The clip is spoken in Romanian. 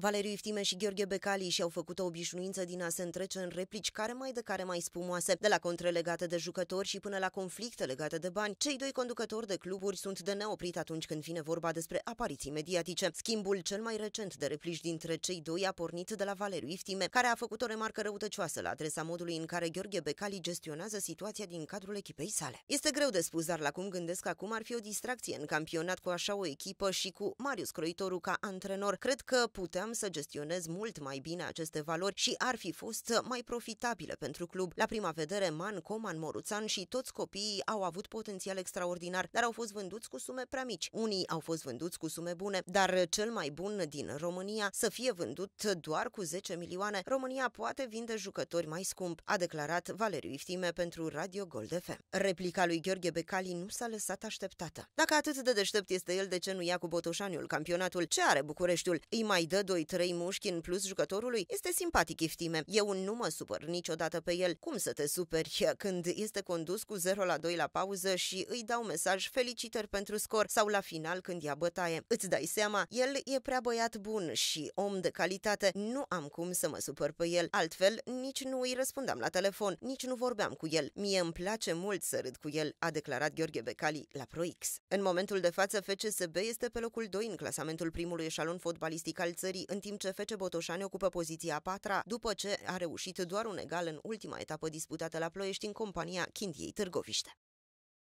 Valeriu Iftime și Gheorghe Becali și-au făcut o obișnuință din a se întrece în replici care mai de care mai spumoase, de la contre legate de jucători și până la conflicte legate de bani. Cei doi conducători de cluburi sunt de neoprit atunci când vine vorba despre apariții mediatice. Schimbul cel mai recent de replici dintre cei doi a pornit de la Valeriu Iftime, care a făcut o remarcă răutăcioasă la adresa modului în care Gheorghe Becali gestionează situația din cadrul echipei sale. Este greu de spus, dar la cum gândesc acum ar fi o distracție în campionat cu așa o echipă și cu Marius Croitoru ca antrenor. Cred că puteam puteam să gestionez mult mai bine aceste valori și ar fi fost mai profitabile pentru club. La prima vedere, Man, Coman, Moruțan și toți copiii au avut potențial extraordinar, dar au fost vânduți cu sume prea mici. Unii au fost vânduți cu sume bune, dar cel mai bun din România să fie vândut doar cu 10 milioane. România poate vinde jucători mai scump, a declarat Valeriu Iftime pentru Radio Gold FM. Replica lui Gheorghe Becali nu s-a lăsat așteptată. Dacă atât de deștept este el, de ce nu ia cu Botoșaniul campionatul? Ce are Bucureștiul? Îi mai dă 2 2-3 mușchi în plus jucătorului, este simpatic iftime. Eu nu mă supăr niciodată pe el. Cum să te superi când este condus cu 0 la 2 la pauză și îi dau mesaj felicitări pentru scor sau la final când ia bătaie? Îți dai seama, el e prea băiat bun și om de calitate. Nu am cum să mă supăr pe el. Altfel, nici nu îi răspundeam la telefon, nici nu vorbeam cu el. Mie îmi place mult să râd cu el, a declarat Gheorghe Becali la ProX. În momentul de față, FCSB este pe locul 2 în clasamentul primului eșalon fotbalistic al țării, în timp ce Fece Botoșani ocupă poziția a patra, după ce a reușit doar un egal în ultima etapă disputată la Ploiești în compania Chindiei Târgoviște.